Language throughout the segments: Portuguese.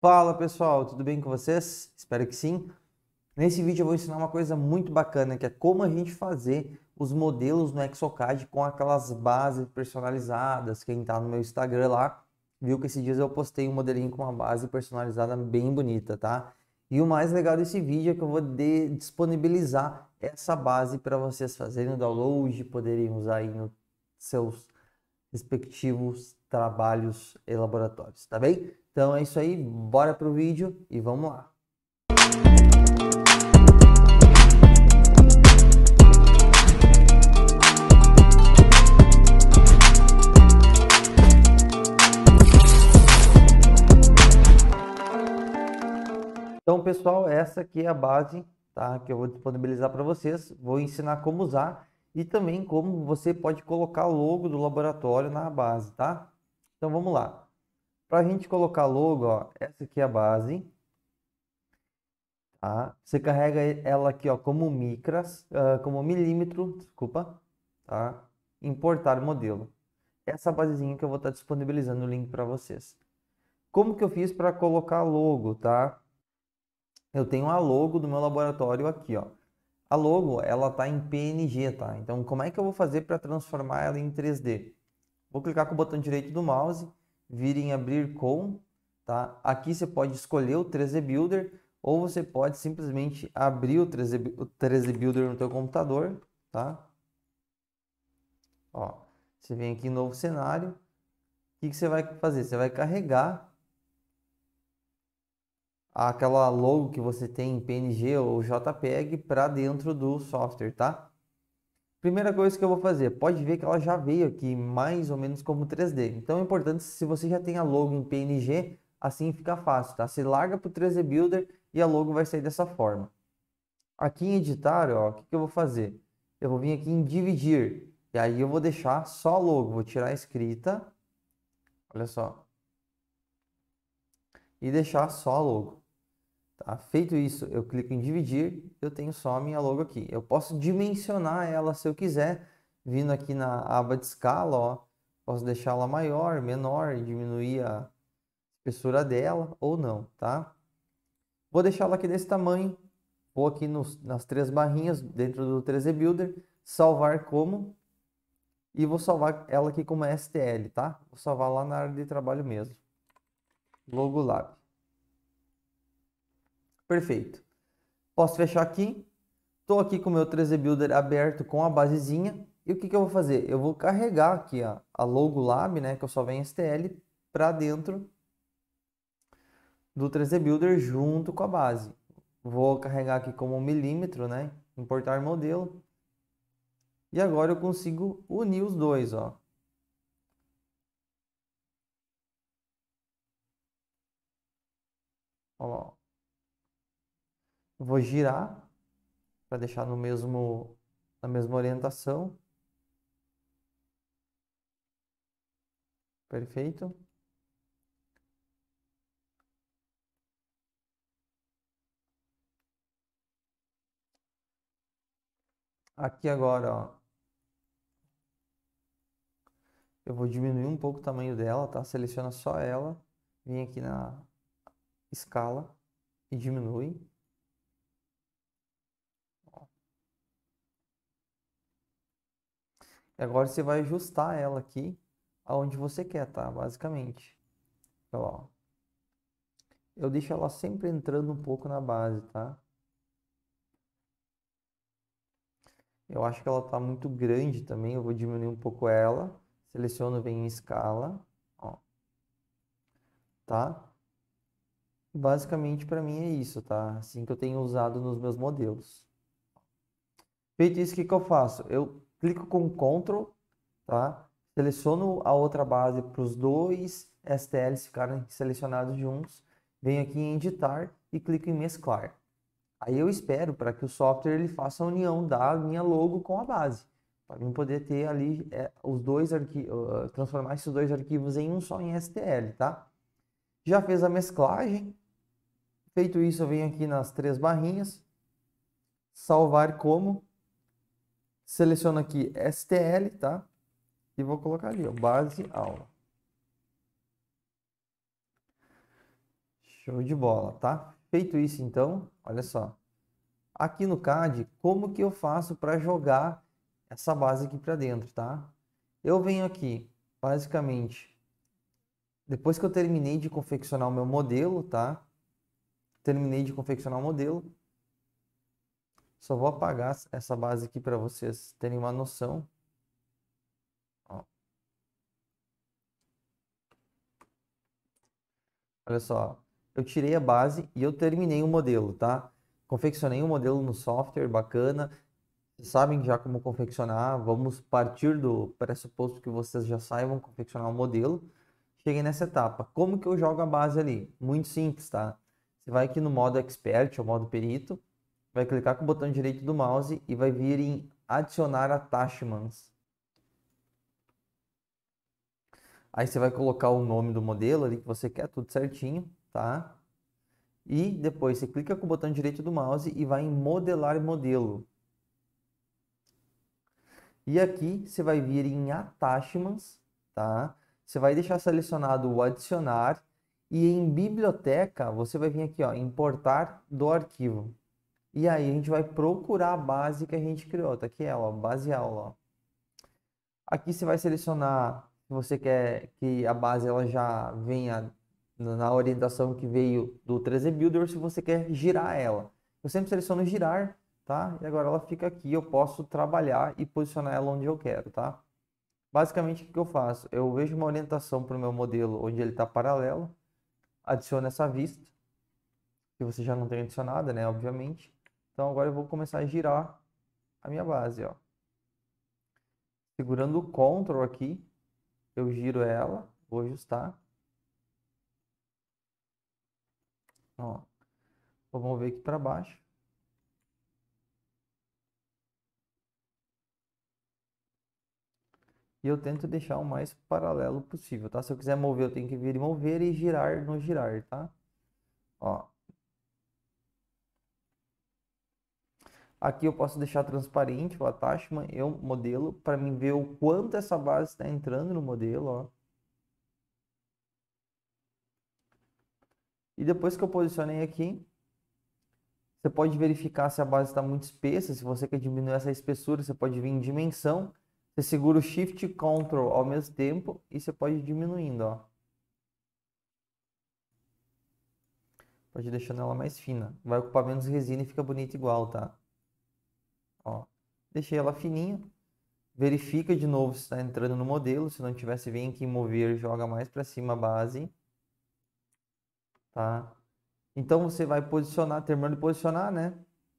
Fala pessoal, tudo bem com vocês? Espero que sim. Nesse vídeo eu vou ensinar uma coisa muito bacana, que é como a gente fazer os modelos no Exocad com aquelas bases personalizadas. Quem está no meu Instagram lá, viu que esses dias eu postei um modelinho com uma base personalizada bem bonita, tá? E o mais legal desse vídeo é que eu vou de, disponibilizar essa base para vocês fazerem o download, poderem usar aí nos seus respectivos trabalhos e laboratórios, tá bem? Então é isso aí, bora pro vídeo e vamos lá. Então, pessoal, essa aqui é a base tá? que eu vou disponibilizar para vocês. Vou ensinar como usar e também como você pode colocar o logo do laboratório na base, tá? Então, vamos lá. Para a gente colocar logo, ó, essa aqui é a base. Tá? Você carrega ela aqui ó, como micras, uh, como milímetro, desculpa, tá? importar modelo. Essa basezinha que eu vou estar tá disponibilizando o link para vocês. Como que eu fiz para colocar logo, tá? Eu tenho a logo do meu laboratório aqui, ó. A logo, ela tá em PNG, tá? Então, como é que eu vou fazer para transformar ela em 3D? Vou clicar com o botão direito do mouse, virem abrir com, tá? Aqui você pode escolher o 13 Builder ou você pode simplesmente abrir o 13, o 3 Builder no teu computador, tá? Ó, você vem aqui em novo cenário. O que, que você vai fazer? Você vai carregar aquela logo que você tem em PNG ou JPEG para dentro do software, tá? Primeira coisa que eu vou fazer, pode ver que ela já veio aqui mais ou menos como 3D. Então é importante se você já tem a logo em PNG, assim fica fácil, tá? Você larga para o 3D Builder e a logo vai sair dessa forma. Aqui em editar, ó, o que, que eu vou fazer? Eu vou vir aqui em dividir e aí eu vou deixar só a logo, vou tirar a escrita, olha só, e deixar só a logo. Tá? Feito isso, eu clico em dividir, eu tenho só a minha logo aqui. Eu posso dimensionar ela se eu quiser, vindo aqui na aba de escala, ó, posso deixá-la maior, menor, diminuir a espessura dela ou não, tá? Vou deixá-la aqui desse tamanho, vou aqui nos, nas três barrinhas dentro do 3D Builder, salvar como, e vou salvar ela aqui como STL, tá? Vou salvar lá na área de trabalho mesmo, logo Lab. Perfeito. Posso fechar aqui. Estou aqui com o meu 3D Builder aberto com a basezinha. E o que, que eu vou fazer? Eu vou carregar aqui a, a logo lab, né, que eu só venho STL, para dentro do 3D Builder junto com a base. Vou carregar aqui como um milímetro, né? Importar modelo. E agora eu consigo unir os dois, ó. Ó, vou girar para deixar no mesmo na mesma orientação. Perfeito. Aqui agora, ó, eu vou diminuir um pouco o tamanho dela, tá? Seleciona só ela, vem aqui na escala e diminui. E agora você vai ajustar ela aqui aonde você quer, tá? Basicamente. Então, ó. Eu deixo ela sempre entrando um pouco na base, tá? Eu acho que ela tá muito grande também, eu vou diminuir um pouco ela. Seleciono, vem em escala, ó. Tá? Basicamente para mim é isso, tá? Assim que eu tenho usado nos meus modelos. Feito isso, o que, que eu faço? Eu clico com Ctrl, tá? Seleciono a outra base para os dois STLs ficarem selecionados juntos. Venho aqui em editar e clico em mesclar. Aí eu espero para que o software ele faça a união da minha logo com a base, para mim poder ter ali é, os dois arquivos, uh, transformar esses dois arquivos em um só em STL, tá? Já fez a mesclagem. Feito isso, eu venho aqui nas três barrinhas, salvar como seleciono aqui STL, tá? E vou colocar ali, ó, base aula. Show de bola, tá? Feito isso então, olha só. Aqui no CAD, como que eu faço para jogar essa base aqui para dentro, tá? Eu venho aqui, basicamente, depois que eu terminei de confeccionar o meu modelo, tá? Terminei de confeccionar o modelo, só vou apagar essa base aqui para vocês terem uma noção. Ó. Olha só, eu tirei a base e eu terminei o modelo, tá? Confeccionei um modelo no software, bacana. Vocês sabem já como confeccionar, vamos partir do pressuposto que vocês já saibam confeccionar o um modelo. Cheguei nessa etapa. Como que eu jogo a base ali? Muito simples, tá? Você vai aqui no modo expert, ou modo perito, vai clicar com o botão direito do mouse e vai vir em adicionar attachments. Aí você vai colocar o nome do modelo ali que você quer, tudo certinho, tá? E depois você clica com o botão direito do mouse e vai em modelar modelo. E aqui você vai vir em attachments, tá? Você vai deixar selecionado o adicionar e em biblioteca você vai vir aqui, ó, importar do arquivo. E aí a gente vai procurar a base que a gente criou. Tá aqui ela, base aula. Aqui você vai selecionar se você quer que a base ela já venha na orientação que veio do 3D Builder, se você quer girar ela. Eu sempre seleciono girar, tá? E agora ela fica aqui, eu posso trabalhar e posicionar ela onde eu quero, tá? Basicamente, o que eu faço? Eu vejo uma orientação para o meu modelo onde ele está paralelo, adiciono essa vista, que você já não tem adicionada, né? Obviamente. Então agora eu vou começar a girar a minha base, ó. Segurando o Ctrl aqui, eu giro ela, vou ajustar. Ó, vamos ver aqui para baixo. E eu tento deixar o mais paralelo possível, tá? Se eu quiser mover, eu tenho que vir e mover e girar no girar, tá? Ó, Aqui eu posso deixar transparente o attachment, eu modelo, para mim ver o quanto essa base está entrando no modelo. Ó. E depois que eu posicionei aqui, você pode verificar se a base está muito espessa. Se você quer diminuir essa espessura, você pode vir em dimensão. Você segura o Shift e Ctrl ao mesmo tempo e você pode ir diminuindo. Ó. Pode deixando ela mais fina. Vai ocupar menos resina e fica bonito igual, tá? Ó, deixei ela fininha. Verifica de novo se está entrando no modelo. Se não tivesse, vem aqui em mover, joga mais para cima a base. Tá? Então você vai posicionar, terminando de posicionar, né?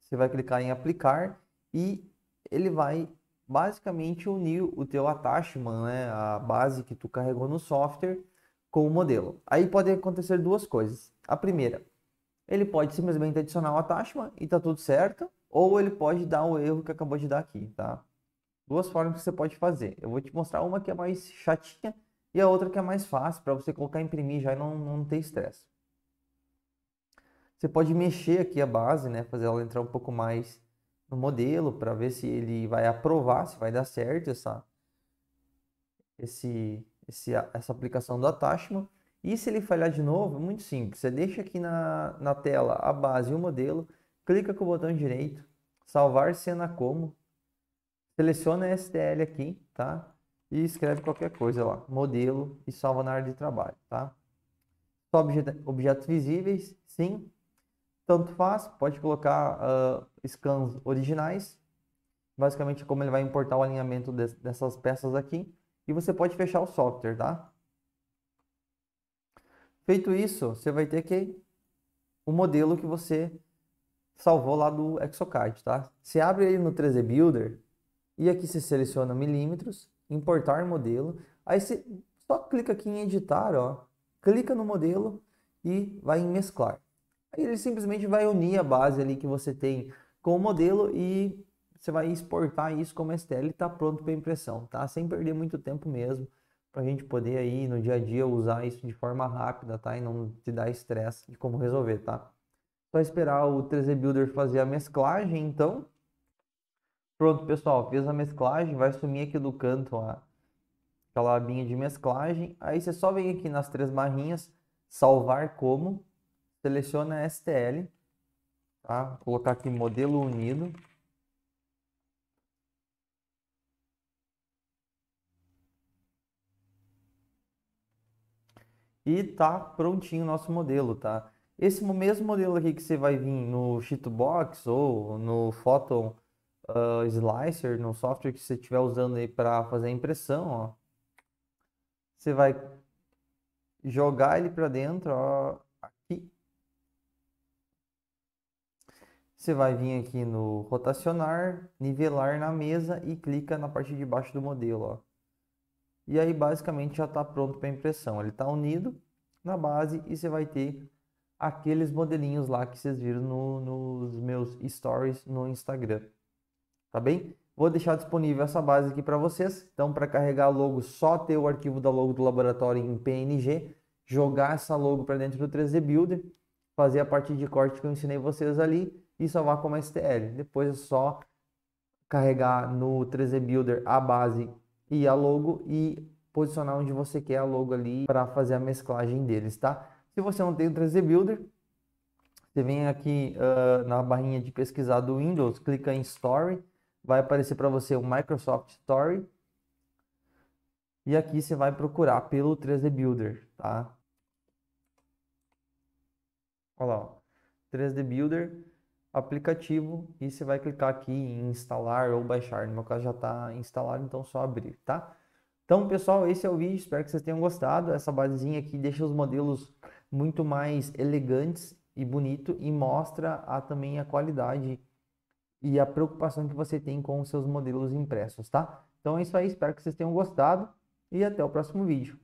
Você vai clicar em aplicar e ele vai basicamente unir o teu attachment, né, a base que tu carregou no software com o modelo. Aí pode acontecer duas coisas. A primeira, ele pode simplesmente adicionar o attachment e tá tudo certo, ou ele pode dar o erro que acabou de dar aqui, tá? Duas formas que você pode fazer. Eu vou te mostrar uma que é mais chatinha e a outra que é mais fácil para você colocar imprimir já e não, não ter estresse. Você pode mexer aqui a base, né? Fazer ela entrar um pouco mais no modelo para ver se ele vai aprovar, se vai dar certo essa, esse, esse, essa aplicação do attachment. E se ele falhar de novo, é muito simples. Você deixa aqui na, na tela a base e o modelo, clica com o botão direito, salvar cena como. Seleciona STL aqui, tá? E escreve qualquer coisa lá, modelo e salva na área de trabalho, tá? Só objetos visíveis, sim. Tanto faz, pode colocar uh, scans originais. Basicamente é como ele vai importar o alinhamento de, dessas peças aqui. E você pode fechar o software, tá? Feito isso, você vai ter que o modelo que você salvou lá do Exocad, tá? Você abre ele no 3D Builder e aqui você seleciona milímetros, importar modelo, aí você só clica aqui em editar, ó, clica no modelo e vai em mesclar. Aí ele simplesmente vai unir a base ali que você tem com o modelo e você vai exportar isso como STL e tá pronto para impressão, tá? Sem perder muito tempo mesmo, para a gente poder aí no dia a dia usar isso de forma rápida, tá? E não te dar estresse de como resolver, tá? Só esperar o 3D Builder fazer a mesclagem, então. Pronto, pessoal, fez a mesclagem, vai sumir aqui do canto a aquela abinha de mesclagem. Aí você só vem aqui nas três barrinhas, salvar como, seleciona STL, tá? Vou colocar aqui modelo unido. E tá prontinho o nosso modelo, tá? Esse mesmo modelo aqui que você vai vir no Cheatbox ou no Photon uh, Slicer, no software que você estiver usando aí para fazer a impressão, ó. Você vai jogar ele para dentro, ó, aqui. Você vai vir aqui no rotacionar, nivelar na mesa e clica na parte de baixo do modelo, ó. E aí basicamente já está pronto para impressão. Ele está unido na base e você vai ter aqueles modelinhos lá que vocês viram no, nos meus stories no Instagram. Tá bem? Vou deixar disponível essa base aqui para vocês. Então, para carregar logo, só ter o arquivo da logo do laboratório em PNG, jogar essa logo para dentro do 3D Builder, fazer a parte de corte que eu ensinei vocês ali e salvar como STL. Depois é só carregar no 3D Builder a base e a logo e posicionar onde você quer a logo ali para fazer a mesclagem deles, tá? Se você não tem o 3D Builder, você vem aqui uh, na barrinha de pesquisar do Windows, clica em Story, vai aparecer para você o Microsoft Story. E aqui você vai procurar pelo 3D Builder, tá? Olha lá, ó. 3D Builder, aplicativo, e você vai clicar aqui em instalar ou baixar. No meu caso já está instalado, então só abrir, tá? Então, pessoal, esse é o vídeo. Espero que vocês tenham gostado. Essa basezinha aqui deixa os modelos muito mais elegantes e bonito e mostra a, também a qualidade e a preocupação que você tem com os seus modelos impressos, tá? Então é isso aí, espero que vocês tenham gostado e até o próximo vídeo.